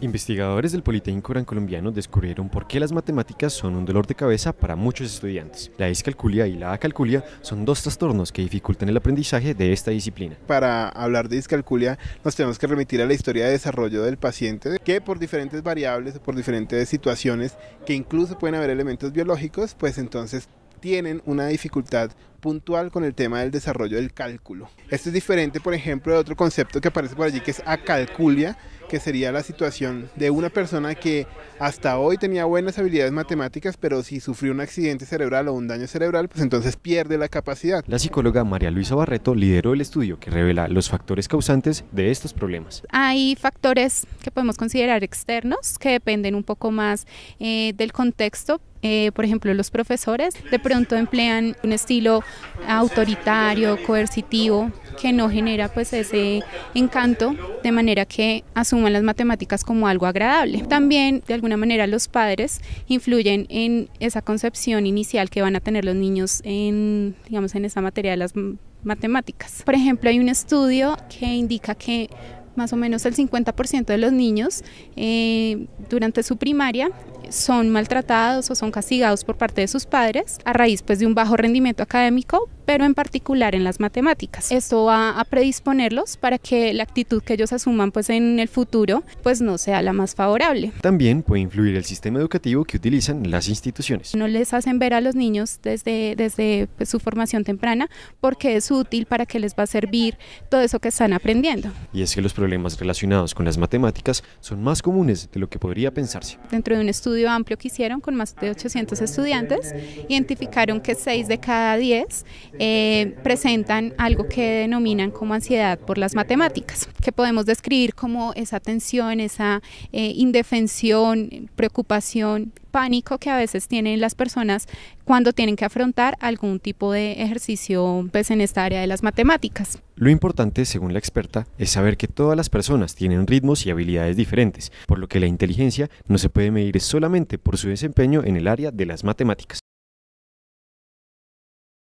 Investigadores del Politécnico Gran Colombiano descubrieron por qué las matemáticas son un dolor de cabeza para muchos estudiantes. La discalculia y la acalculia son dos trastornos que dificultan el aprendizaje de esta disciplina. Para hablar de discalculia nos tenemos que remitir a la historia de desarrollo del paciente, que por diferentes variables, por diferentes situaciones, que incluso pueden haber elementos biológicos, pues entonces tienen una dificultad puntual con el tema del desarrollo del cálculo. Esto es diferente, por ejemplo, de otro concepto que aparece por allí que es acalculia, que sería la situación de una persona que hasta hoy tenía buenas habilidades matemáticas, pero si sufrió un accidente cerebral o un daño cerebral, pues entonces pierde la capacidad. La psicóloga María Luisa Barreto lideró el estudio que revela los factores causantes de estos problemas. Hay factores que podemos considerar externos, que dependen un poco más eh, del contexto, eh, por ejemplo, los profesores de pronto emplean un estilo autoritario, coercitivo, que no genera pues ese encanto de manera que asuman las matemáticas como algo agradable. También de alguna manera los padres influyen en esa concepción inicial que van a tener los niños en digamos en esa materia de las matemáticas. Por ejemplo, hay un estudio que indica que más o menos el 50% de los niños eh, durante su primaria son maltratados o son castigados por parte de sus padres a raíz pues, de un bajo rendimiento académico, pero en particular en las matemáticas. Esto va a predisponerlos para que la actitud que ellos asuman pues, en el futuro pues, no sea la más favorable. También puede influir el sistema educativo que utilizan las instituciones. No les hacen ver a los niños desde, desde pues, su formación temprana porque es útil, para que les va a servir todo eso que están aprendiendo. Y es que los problemas relacionados con las matemáticas son más comunes de lo que podría pensarse. Dentro de un estudio amplio que hicieron con más de 800 ah, estudiantes, identificaron que 6 de cada 10 eh, presentan algo que denominan como ansiedad por las matemáticas, que podemos describir como esa tensión, esa eh, indefensión, preocupación, pánico que a veces tienen las personas cuando tienen que afrontar algún tipo de ejercicio pues, en esta área de las matemáticas. Lo importante, según la experta, es saber que todas las personas tienen ritmos y habilidades diferentes, por lo que la inteligencia no se puede medir solamente por su desempeño en el área de las matemáticas.